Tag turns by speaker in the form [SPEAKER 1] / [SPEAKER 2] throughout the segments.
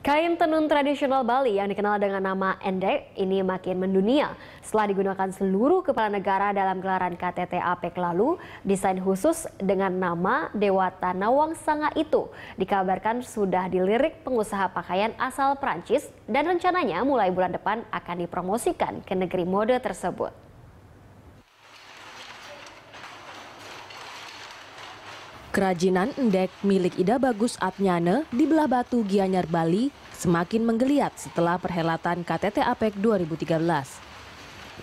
[SPEAKER 1] Kain tenun tradisional Bali yang dikenal dengan nama endek ini makin mendunia setelah digunakan seluruh kepala negara dalam gelaran KTT APEC lalu. Desain khusus dengan nama Dewata Nawang Sanga itu dikabarkan sudah dilirik pengusaha pakaian asal Prancis dan rencananya mulai bulan depan akan dipromosikan ke negeri mode tersebut.
[SPEAKER 2] Kerajinan endek milik Ida Bagus Atnyane di Belah Batu Gianyar, Bali semakin menggeliat setelah perhelatan KTT APEC 2013.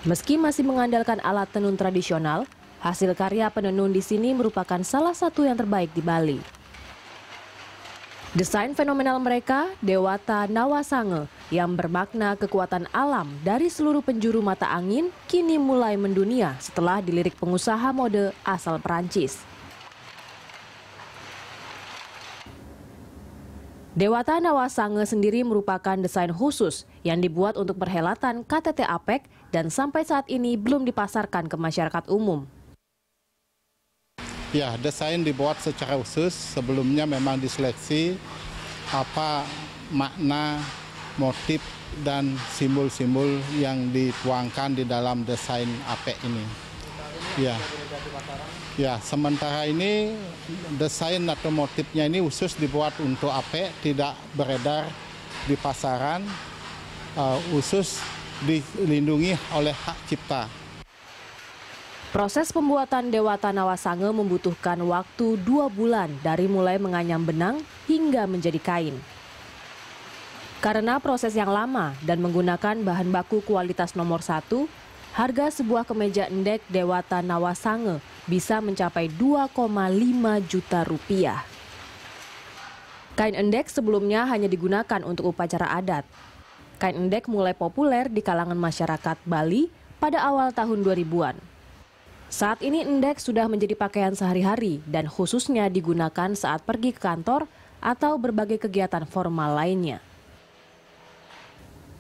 [SPEAKER 2] Meski masih mengandalkan alat tenun tradisional, hasil karya penenun di sini merupakan salah satu yang terbaik di Bali. Desain fenomenal mereka, Dewata Nawasange, yang bermakna kekuatan alam dari seluruh penjuru mata angin, kini mulai mendunia setelah dilirik pengusaha mode asal Perancis. Dewata Nawasange sendiri merupakan desain khusus yang dibuat untuk perhelatan KTT APEC dan sampai saat ini belum dipasarkan ke masyarakat umum.
[SPEAKER 3] Ya, desain dibuat secara khusus, sebelumnya memang diseleksi apa makna motif dan simbol-simbol yang dituangkan di dalam desain APEC ini. Ya. Ya, sementara ini desain atau motifnya ini khusus dibuat untuk AP, tidak beredar di pasaran, uh, khusus dilindungi oleh hak cipta.
[SPEAKER 2] Proses pembuatan dewata nawasange membutuhkan waktu dua bulan dari mulai menganyam benang hingga menjadi kain. Karena proses yang lama dan menggunakan bahan baku kualitas nomor satu, harga sebuah kemeja endek Dewata Nawasange bisa mencapai 2,5 juta rupiah. Kain endek sebelumnya hanya digunakan untuk upacara adat. Kain endek mulai populer di kalangan masyarakat Bali pada awal tahun 2000-an. Saat ini endek sudah menjadi pakaian sehari-hari dan khususnya digunakan saat pergi ke kantor atau berbagai kegiatan formal lainnya.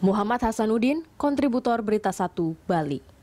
[SPEAKER 2] Muhammad Hasanuddin, kontributor Berita 1, Bali.